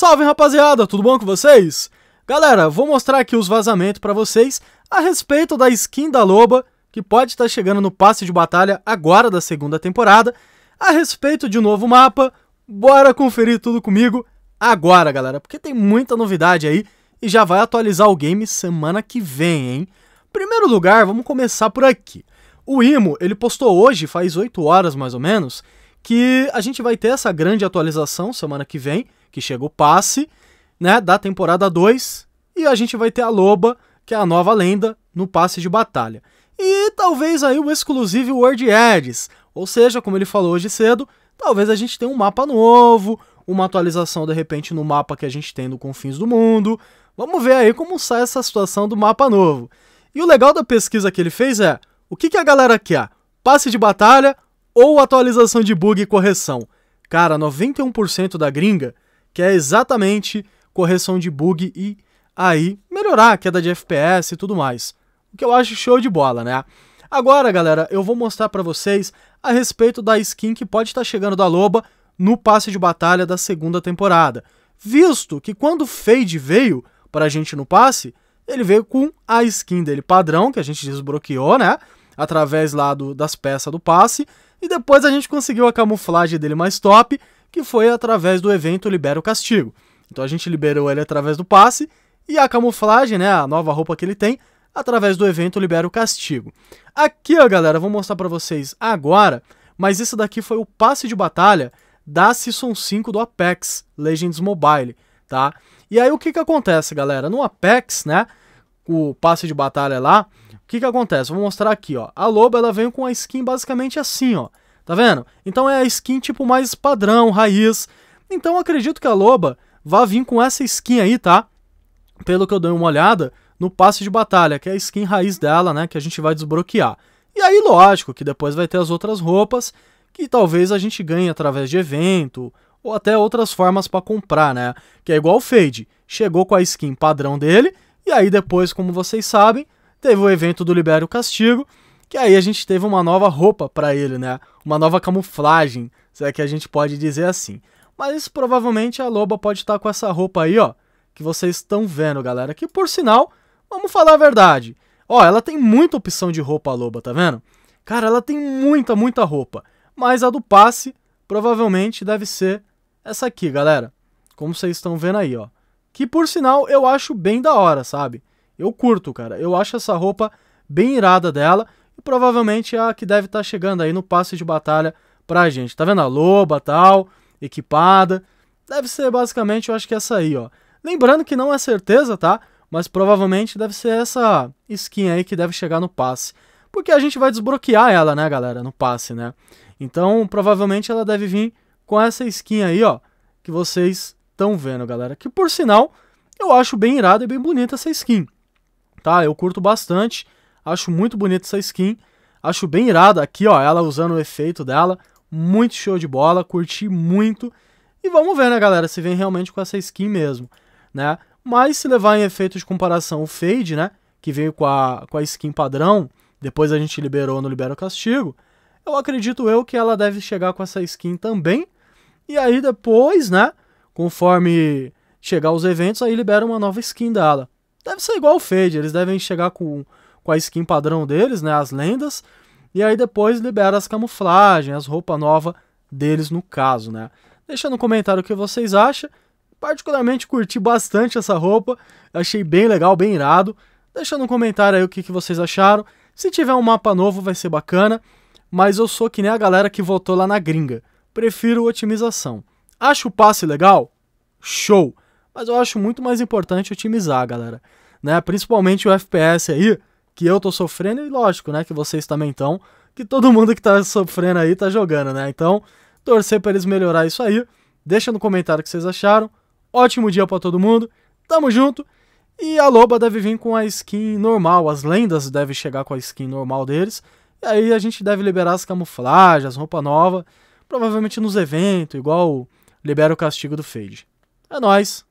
Salve rapaziada, tudo bom com vocês? Galera, vou mostrar aqui os vazamentos para vocês a respeito da skin da Loba, que pode estar tá chegando no passe de batalha agora da segunda temporada, a respeito de um novo mapa, bora conferir tudo comigo agora, galera, porque tem muita novidade aí e já vai atualizar o game semana que vem, hein? Primeiro lugar, vamos começar por aqui. O Imo, ele postou hoje, faz 8 horas mais ou menos, que a gente vai ter essa grande atualização semana que vem, que chega o passe, né, da temporada 2, e a gente vai ter a Loba, que é a nova lenda no passe de batalha. E talvez aí o exclusivo World Edges, ou seja, como ele falou hoje cedo, talvez a gente tenha um mapa novo, uma atualização de repente no mapa que a gente tem no Confins do Mundo. Vamos ver aí como sai essa situação do mapa novo. E o legal da pesquisa que ele fez é, o que, que a galera quer? Passe de batalha ou atualização de bug e correção. Cara, 91% da gringa quer exatamente correção de bug e aí melhorar a queda de FPS e tudo mais. O que eu acho show de bola, né? Agora, galera, eu vou mostrar para vocês a respeito da skin que pode estar tá chegando da Loba no passe de batalha da segunda temporada. Visto que quando o Fade veio pra gente no passe, ele veio com a skin dele padrão, que a gente desbloqueou, né? Através lá do, das peças do passe. E depois a gente conseguiu a camuflagem dele mais top, que foi através do evento Libera o Castigo. Então a gente liberou ele através do passe e a camuflagem, né, a nova roupa que ele tem, através do evento Libera o Castigo. Aqui, ó, galera, vou mostrar para vocês agora, mas isso daqui foi o passe de batalha da Season 5 do Apex Legends Mobile, tá? E aí o que que acontece, galera? No Apex, né, o passe de batalha lá, que que acontece? Vou mostrar aqui, ó. A loba, ela vem com a skin basicamente assim, ó. Tá vendo? Então é a skin tipo mais padrão, raiz. Então acredito que a loba vá vir com essa skin aí, tá? Pelo que eu dei uma olhada, no passe de batalha, que é a skin raiz dela, né? Que a gente vai desbloquear. E aí, lógico, que depois vai ter as outras roupas, que talvez a gente ganhe através de evento, ou até outras formas para comprar, né? Que é igual o Fade. Chegou com a skin padrão dele, e aí depois, como vocês sabem, teve o evento do Libério Castigo, que aí a gente teve uma nova roupa para ele, né? Uma nova camuflagem, se é que a gente pode dizer assim. Mas provavelmente a Loba pode estar tá com essa roupa aí, ó, que vocês estão vendo, galera. Que por sinal, vamos falar a verdade. Ó, ela tem muita opção de roupa a Loba, tá vendo? Cara, ela tem muita, muita roupa. Mas a do passe provavelmente deve ser essa aqui, galera. Como vocês estão vendo aí, ó. Que por sinal eu acho bem da hora, sabe? Eu curto, cara. Eu acho essa roupa bem irada dela e provavelmente é a que deve estar tá chegando aí no passe de batalha pra gente. Tá vendo a loba, tal, equipada. Deve ser basicamente, eu acho que essa aí, ó. Lembrando que não é certeza, tá? Mas provavelmente deve ser essa skin aí que deve chegar no passe. Porque a gente vai desbloquear ela, né, galera, no passe, né? Então, provavelmente ela deve vir com essa skin aí, ó, que vocês estão vendo, galera. Que, por sinal, eu acho bem irada e bem bonita essa skin tá? Eu curto bastante, acho muito bonita essa skin, acho bem irada aqui, ó, ela usando o efeito dela, muito show de bola, curti muito. E vamos ver, né, galera, se vem realmente com essa skin mesmo, né? Mas se levar em efeito de comparação o Fade, né, que veio com a, com a skin padrão, depois a gente liberou no Libera o Castigo, eu acredito eu que ela deve chegar com essa skin também. E aí depois, né, conforme chegar os eventos, aí libera uma nova skin dela. Deve ser igual o Fade, eles devem chegar com, com a skin padrão deles, né? As lendas. E aí depois libera as camuflagens, as roupas novas deles no caso, né? Deixa no comentário o que vocês acham. Particularmente curti bastante essa roupa, achei bem legal, bem irado. Deixa no comentário aí o que, que vocês acharam. Se tiver um mapa novo vai ser bacana, mas eu sou que nem a galera que votou lá na gringa. Prefiro otimização. Acho o passe legal? Show! Mas eu acho muito mais importante otimizar, galera. Né? Principalmente o FPS aí, que eu tô sofrendo, e lógico, né? Que vocês também estão. Que todo mundo que tá sofrendo aí tá jogando, né? Então, torcer para eles melhorar isso aí. Deixa no comentário o que vocês acharam. Ótimo dia para todo mundo. Tamo junto. E a loba deve vir com a skin normal. As lendas devem chegar com a skin normal deles. E aí a gente deve liberar as camuflagens, as roupa nova. Provavelmente nos eventos, igual libera o castigo do Fade. É nóis!